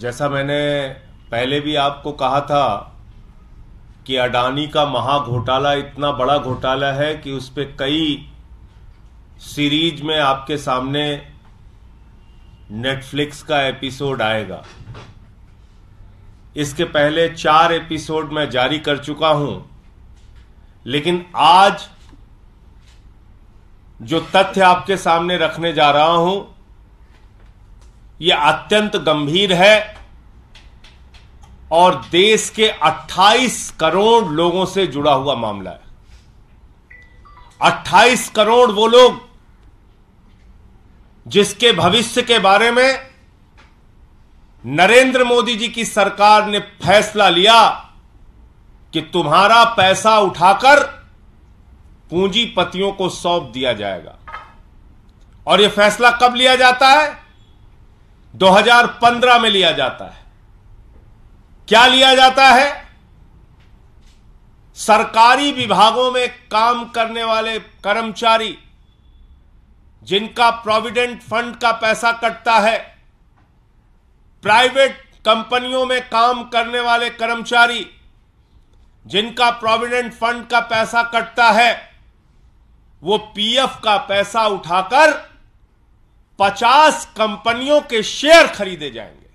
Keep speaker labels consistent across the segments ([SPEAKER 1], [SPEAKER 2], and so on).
[SPEAKER 1] जैसा मैंने पहले भी आपको कहा था कि अडानी का महा घोटाला इतना बड़ा घोटाला है कि उस पर कई सीरीज में आपके सामने नेटफ्लिक्स का एपिसोड आएगा इसके पहले चार एपिसोड मैं जारी कर चुका हूं लेकिन आज जो तथ्य आपके सामने रखने जा रहा हूं यह अत्यंत गंभीर है और देश के 28 करोड़ लोगों से जुड़ा हुआ मामला है 28 करोड़ वो लोग जिसके भविष्य के बारे में नरेंद्र मोदी जी की सरकार ने फैसला लिया कि तुम्हारा पैसा उठाकर पूंजीपतियों को सौंप दिया जाएगा और यह फैसला कब लिया जाता है 2015 में लिया जाता है क्या लिया जाता है सरकारी विभागों में काम करने वाले कर्मचारी जिनका प्रोविडेंट फंड का पैसा कटता है प्राइवेट कंपनियों में काम करने वाले कर्मचारी जिनका प्रोविडेंट फंड का पैसा कटता है वो पीएफ का पैसा उठाकर पचास कंपनियों के शेयर खरीदे जाएंगे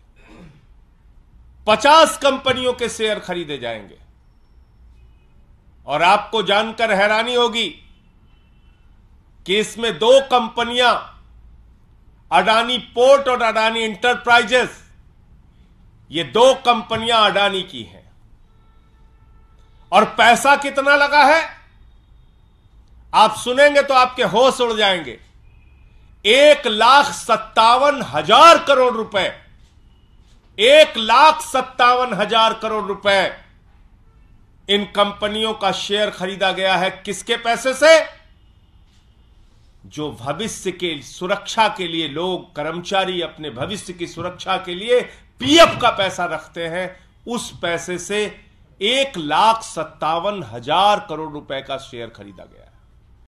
[SPEAKER 1] पचास कंपनियों के शेयर खरीदे जाएंगे और आपको जानकर हैरानी होगी कि इसमें दो कंपनियां अडानी पोर्ट और अडानी इंटरप्राइजेस ये दो कंपनियां अडानी की हैं और पैसा कितना लगा है आप सुनेंगे तो आपके होश उड़ जाएंगे एक लाख सत्तावन हजार करोड़ रुपए एक लाख सत्तावन हजार करोड़ रुपए इन कंपनियों का शेयर खरीदा गया है किसके पैसे से जो भविष्य के सुरक्षा के लिए लोग कर्मचारी अपने भविष्य की सुरक्षा के लिए पीएफ का पैसा रखते हैं उस पैसे से एक लाख सत्तावन हजार करोड़ रुपए का शेयर खरीदा गया है